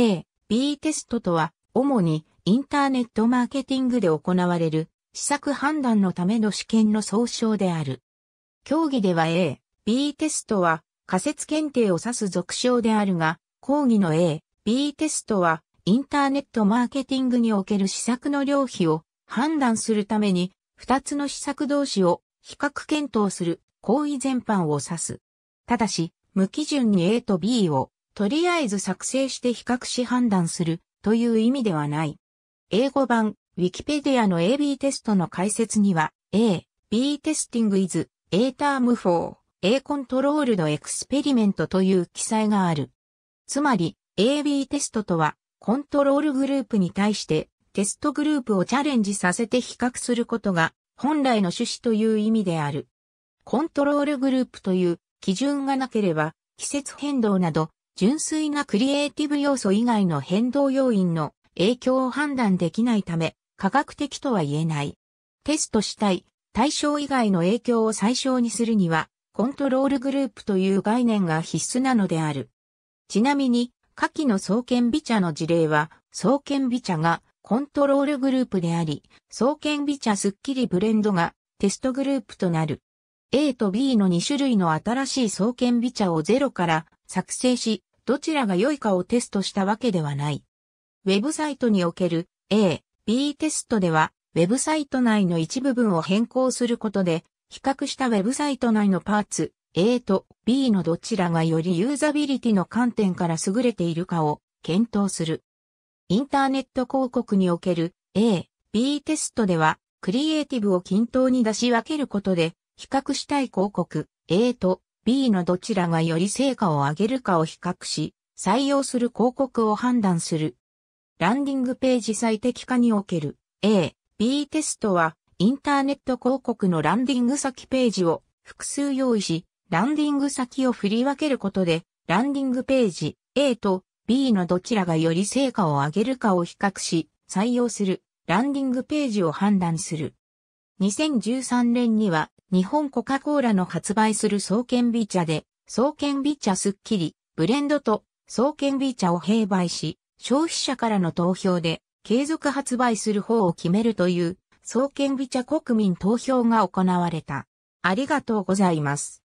A、B テストとは、主にインターネットマーケティングで行われる施策判断のための試験の総称である。競技では A、B テストは仮説検定を指す俗称であるが、講義の A、B テストはインターネットマーケティングにおける施策の量比を判断するために、2つの施策同士を比較検討する行為全般を指す。ただし、無基準に A と B をとりあえず作成して比較し判断するという意味ではない。英語版 Wikipedia の AB テストの解説には A, B testing is A term for A controlled experiment という記載がある。つまり AB テストとはコントロールグループに対してテストグループをチャレンジさせて比較することが本来の趣旨という意味である。コントロールグループという基準がなければ季節変動など純粋なクリエイティブ要素以外の変動要因の影響を判断できないため、科学的とは言えない。テストしたい、対象以外の影響を最小にするには、コントロールグループという概念が必須なのである。ちなみに、下記の総研美茶の事例は、総研美茶がコントロールグループであり、総研美茶スッキリブレンドがテストグループとなる。A と B の2種類の新しい総研美茶をゼロから作成し、どちらが良いかをテストしたわけではない。ウェブサイトにおける A、B テストでは、ウェブサイト内の一部分を変更することで、比較したウェブサイト内のパーツ、A と B のどちらがよりユーザビリティの観点から優れているかを検討する。インターネット広告における A、B テストでは、クリエイティブを均等に出し分けることで、比較したい広告 A と B のどちらがより成果を上げるかを比較し、採用する広告を判断する。ランディングページ最適化における A、B テストは、インターネット広告のランディング先ページを複数用意し、ランディング先を振り分けることで、ランディングページ A と B のどちらがより成果を上げるかを比較し、採用するランディングページを判断する。2013年には日本コカ・コーラの発売する総研美茶で、総研美茶スッキリ、ブレンドと総研美茶を併売し、消費者からの投票で継続発売する方を決めるという、総研美茶国民投票が行われた。ありがとうございます。